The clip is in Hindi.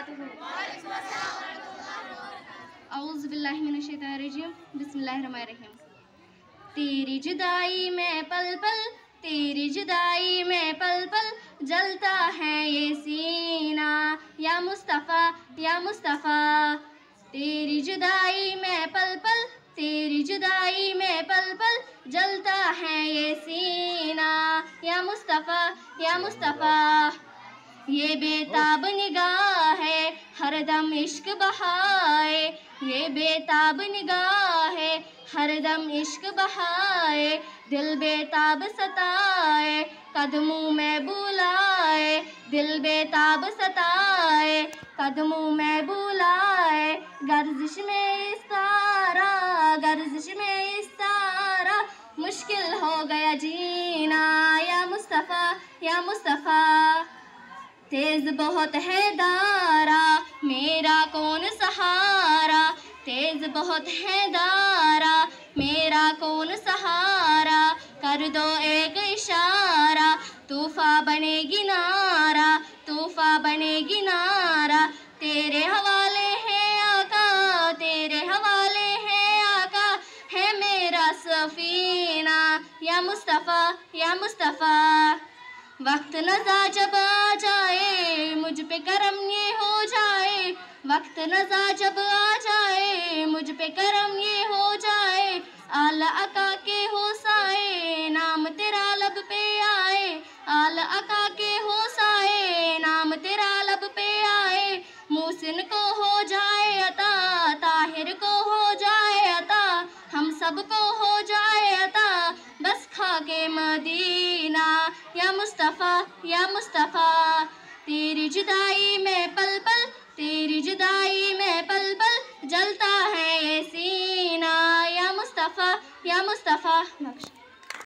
बिस्मिल्लाहिर्रहमानिर्रहीम तेरी जुदाई में पल पल तेरी जुदाई में पल पल जलता है ये सीना या मुस्तफ़ा या मुस्तफ़ा तेरी जुदाई में पल पल तेरी जुदाई में पल पल जलता है ये सीना या मुस्तफ़ा या मुस्तफ़ा ये बेताब हर दम इश्क बहाए ये बेताब निगाहे दम इश्क बहाए दिल बेताब सताए कदमों में बुलाए दिल बेताब सताए कदमों में बुलाए गर्जिश में इस तारा गर्जिश में इस तारा मुश्किल हो गया जीना या मुस्तफ़ा या मुस्तफ़ा तेज़ बहुत है दारा कर्ज बहुत है दारा मेरा कौन सहारा कर दो एक इशारा तूफा बनेगी नारा तूफा बनेगी नारा तेरे हवाले है आका तेरे हवाले है आका है मेरा सफीना या मुस्तफ़ा या मुस्तफ़ा वक्त नजा जब आ जाए मुझ पे करम ये हो जाए वक्त नजा जब आ पे करम ये हो जाए आला अका के हो साए नाम तेरा लब पे आए आला अका के हो साए नाम तेरा लब पे आए मोहसिन को हो जाए अता ताहिर को हो जाए अता हम सब को हो जाए अता बस खा के मदीना या मुस्तफ़ा या मुस्तफ़ा तेरी जुदाई में पल पल तेरी Mustafa. Bak şimdi.